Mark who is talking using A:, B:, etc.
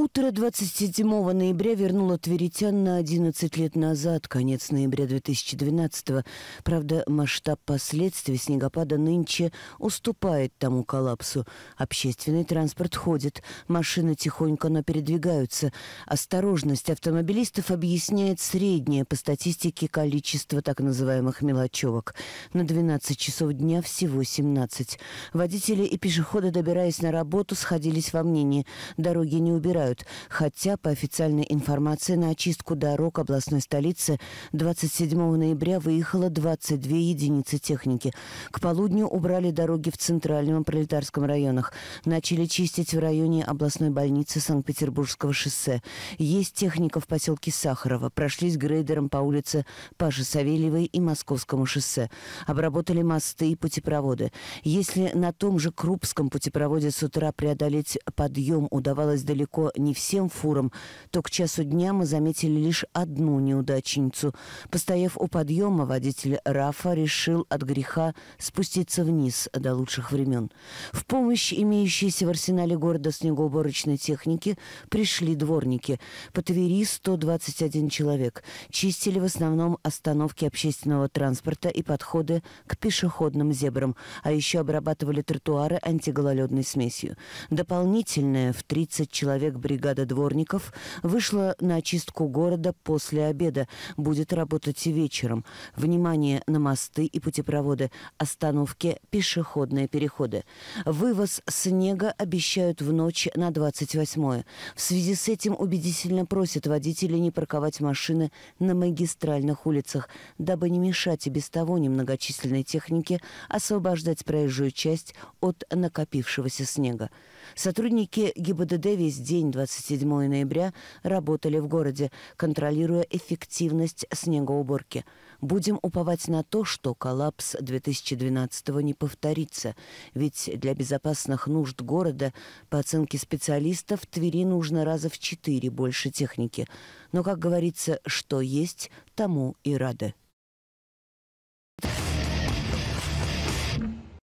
A: Утро 27 ноября вернуло тверитян на 11 лет назад, конец ноября 2012 Правда, масштаб последствий снегопада нынче уступает тому коллапсу. Общественный транспорт ходит, машины тихонько, но передвигаются. Осторожность автомобилистов объясняет среднее по статистике количество так называемых мелочевок. На 12 часов дня всего 17. Водители и пешеходы, добираясь на работу, сходились во мнении. Дороги не убирают продолжают, хотя, по официальной информации, на очистку дорог областной столицы 27 ноября выехало 22 единицы техники. К полудню убрали дороги в Центральном и Пролетарском районах. Начали чистить в районе областной больницы Санкт-Петербургского шоссе. Есть техника в поселке Сахарова. Прошлись грейдером по улице Паши Савельевой и Московскому шоссе. Обработали мосты и путепроводы. Если на том же Крупском путепроводе с утра преодолеть подъем удавалось далеко не всем фурам, то к часу дня мы заметили лишь одну неудачницу. Постояв у подъема, водитель Рафа решил от греха спуститься вниз до лучших времен. В помощь имеющейся в арсенале города снегоуборочной техники пришли дворники. По Твери 121 человек. Чистили в основном остановки общественного транспорта и подходы к пешеходным зебрам, а еще обрабатывали тротуары антигололедной смесью. Дополнительная в 30 человек бригады бригада дворников вышла на очистку города после обеда. Будет работать и вечером. Внимание на мосты и путепроводы, остановки, пешеходные переходы. Вывоз снега обещают в ночь на 28-е. В связи с этим убедительно просят водителей не парковать машины на магистральных улицах, дабы не мешать и без того немногочисленной технике освобождать проезжую часть от накопившегося снега. Сотрудники ГИБДД весь день 27 ноября работали в городе, контролируя эффективность снегоуборки. Будем уповать на то, что коллапс 2012-го не повторится, ведь для безопасных нужд города, по оценке специалистов, Твери нужно раза в четыре больше техники. Но, как говорится, что есть, тому и рады.